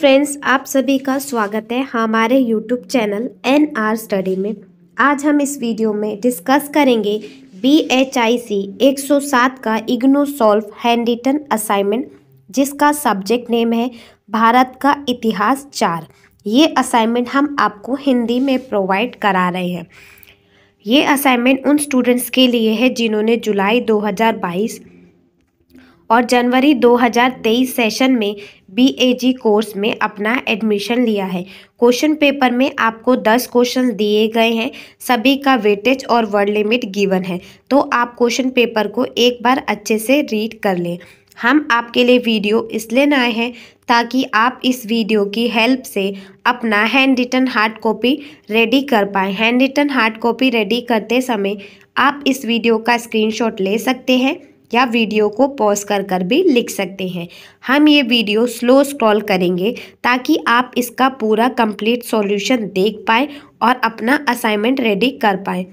friends आप सभी का स्वागत है हमारे YouTube channel N R study में आज हम इस वीडियो में डिस्कस करेंगे बी एच आई सी एक सौ सात का IGNOU solve hand written assignment जिसका सब्जेक्ट नेम है भारत का इतिहास चार ये असाइनमेंट हम आपको हिंदी में प्रोवाइड करा रहे हैं ये असाइनमेंट उन स्टूडेंट्स के लिए है जिन्होंने जुलाई बाईस और जनवरी 2023 सेशन में बीएजी कोर्स में अपना एडमिशन लिया है क्वेश्चन पेपर में आपको 10 क्वेश्चन दिए गए हैं सभी का वेटेज और वर्ड लिमिट गिवन है तो आप क्वेश्चन पेपर को एक बार अच्छे से रीड कर लें हम आपके लिए वीडियो इसलिए लाए हैं ताकि आप इस वीडियो की हेल्प से अपना hand written hard copy ready कर पाएँ hand written hard copy ready करते समय आप इस वीडियो का स्क्रीनशॉट ले सकते हैं या वीडियो को पॉज कर कर भी लिख सकते हैं हम ये वीडियो स्लो स्क्रॉल करेंगे ताकि आप इसका पूरा कंप्लीट सॉल्यूशन देख पाएँ और अपना असाइनमेंट रेडी कर पाएँ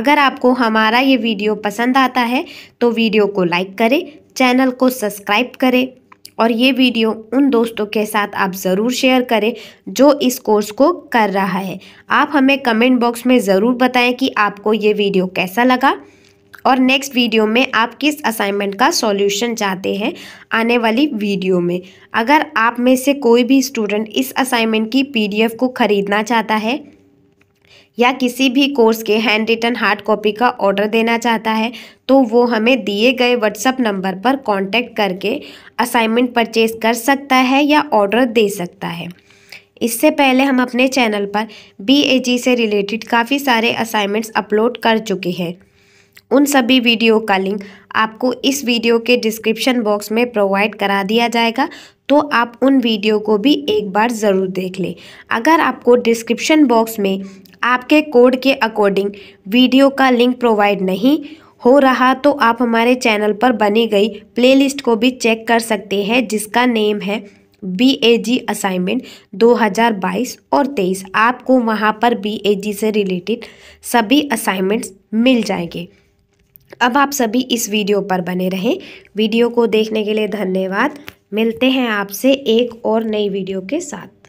अगर आपको हमारा ये वीडियो पसंद आता है तो वीडियो को लाइक करें चैनल को सब्सक्राइब करें और ये वीडियो उन दोस्तों के साथ आप ज़रूर शेयर करें जो इस कोर्स को कर रहा है आप हमें कमेंट बॉक्स में ज़रूर बताएं कि आपको ये वीडियो कैसा लगा और नेक्स्ट वीडियो में आप किस असाइनमेंट का सॉल्यूशन चाहते हैं आने वाली वीडियो में अगर आप में से कोई भी स्टूडेंट इस असाइनमेंट की पीडीएफ को ख़रीदना चाहता है या किसी भी कोर्स के हैंड रिटन हार्ड कॉपी का ऑर्डर देना चाहता है तो वो हमें दिए गए व्हाट्सअप नंबर पर कॉन्टेक्ट करके असाइनमेंट परचेज कर सकता है या ऑर्डर दे सकता है इससे पहले हम अपने चैनल पर बी से रिलेटेड काफ़ी सारे असाइनमेंट्स अपलोड कर चुके हैं उन सभी वीडियो का लिंक आपको इस वीडियो के डिस्क्रिप्शन बॉक्स में प्रोवाइड करा दिया जाएगा तो आप उन वीडियो को भी एक बार ज़रूर देख लें अगर आपको डिस्क्रिप्शन बॉक्स में आपके कोड के अकॉर्डिंग वीडियो का लिंक प्रोवाइड नहीं हो रहा तो आप हमारे चैनल पर बनी गई प्लेलिस्ट को भी चेक कर सकते हैं जिसका नेम है बी ए जी असाइनमेंट 2022 और 23 आपको वहाँ पर बी ए जी से रिलेटेड सभी असाइनमेंट्स मिल जाएंगे अब आप सभी इस वीडियो पर बने रहें वीडियो को देखने के लिए धन्यवाद मिलते हैं आपसे एक और नई वीडियो के साथ